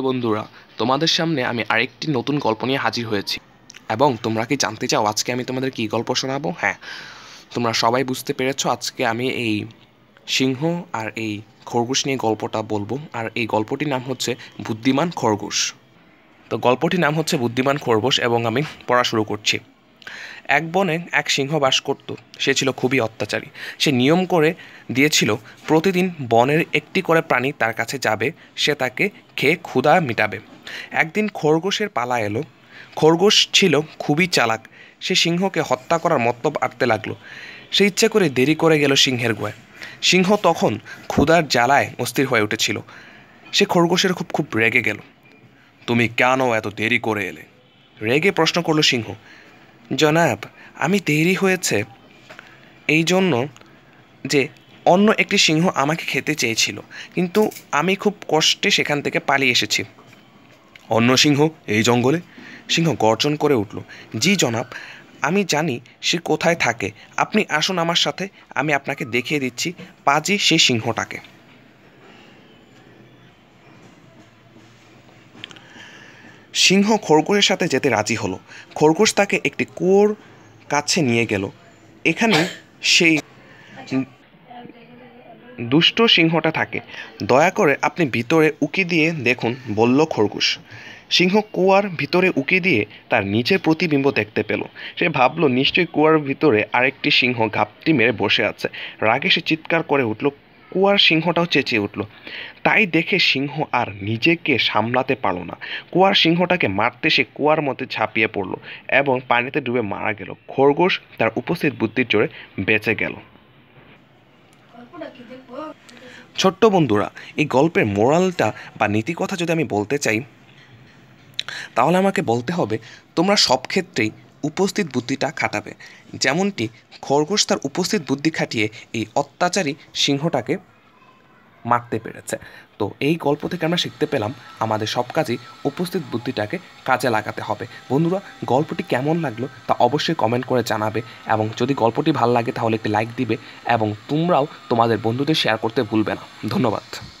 তো বন্ধুরা তোমাদের সামনে আমি আরেকটি নতুন গল্প নিয়ে হাজির হয়েছি এবং তোমরা কি জানতে চাও আজকে আমি তোমাদের কি গল্প শোনাবো হ্যাঁ তোমরা সবাই বুঝতে পেরেছ আজকে আমি এই সিংহ আর এই খরগোশ নিয়ে গল্পটা বলবো আর এই গল্পটির নাম হচ্ছে বুদ্ধিমান খরগোশ তো গল্পটির নাম হচ্ছে বুদ্ধিমান খরগোশ এবং আমি পড়া শুরু করছি এক বনে এক সিংহ বাস করত সে ছিল খুবই অত্যাচারী সে নিয়ম করে দিয়েছিল প্রতিদিন বনের একটি করে প্রাণী তার কাছে যাবে সে তাকে খেয়ে ক্ষুধা মিটাবে একদিন খরগোশের পালা এলো খরগোশ ছিল খুবই চালাক সে সিংহকে হত্যা করার মতলব আঁকতে লাগলো সে ইচ্ছা করে দেরি করে গেল সিংহের গুয়ায় সিংহ তখন ক্ষুধার জ্বালায় অস্থির হয়ে উঠেছিল সে খরগোশের খুব খুব রেগে গেল তুমি কেন এত দেরি করে এলে রেগে প্রশ্ন করলো সিংহ জনাব আমি দেরি হয়েছে এই জন্য যে অন্য একটি সিংহ আমাকে খেতে চেয়েছিল কিন্তু আমি খুব কষ্টে সেখান থেকে পালিয়ে এসেছি অন্য সিংহ এই জঙ্গলে সিংহ গর্জন করে উঠল জি জনাব আমি জানি সে কোথায় থাকে আপনি আসুন আমার সাথে আমি আপনাকে দেখিয়ে দিচ্ছি পাজি সেই সিংহটাকে সিংহ খরগোশের সাথে যেতে রাজি হলো খরগোশ তাকে একটি কুয়োর কাছে নিয়ে গেল এখানে সেই দুষ্ট সিংহটা থাকে দয়া করে আপনি ভিতরে উকি দিয়ে দেখুন বলল খরগোশ সিংহ কুয়ার ভিতরে উকি দিয়ে তার নিজের প্রতিবিম্ব দেখতে পেল সে ভাবল নিশ্চয়ই কুয়ার ভিতরে আরেকটি সিংহ ঘাপটি মেরে বসে আছে রাগে সে চিৎকার করে উঠল কুয়ার সিংহটাও চেঁচিয়ে উঠল তাই দেখে সিংহ আর নিজেকে সামলাতে পারল না কুয়ার সিংহটাকে মারতে সে কুয়ার মধ্যে ঝাঁপিয়ে পড়ল এবং পানিতে ডুবে মারা গেল খরগোশ তার উপস্থিত বুদ্ধির জোরে বেঁচে গেল ছোট্ট বন্ধুরা এই গল্পের মোরালটা বা নীতিকথা যদি আমি বলতে চাই তাহলে আমাকে বলতে হবে তোমরা সব ক্ষেত্রেই উপস্থিত বুদ্ধিটা খাটাবে যেমনটি খরগোশ তার উপস্থিত বুদ্ধি খাটিয়ে এই অত্যাচারী সিংহটাকে মারতে পেরেছে তো এই গল্প থেকে আমরা শিখতে পেলাম আমাদের সব কাজেই উপস্থিত বুদ্ধিটাকে কাজে লাগাতে হবে বন্ধুরা গল্পটি কেমন লাগলো তা অবশ্যই কমেন্ট করে জানাবে এবং যদি গল্পটি ভালো লাগে তাহলে একটি লাইক দিবে এবং তোমরাও তোমাদের বন্ধুদের শেয়ার করতে ভুলবে না ধন্যবাদ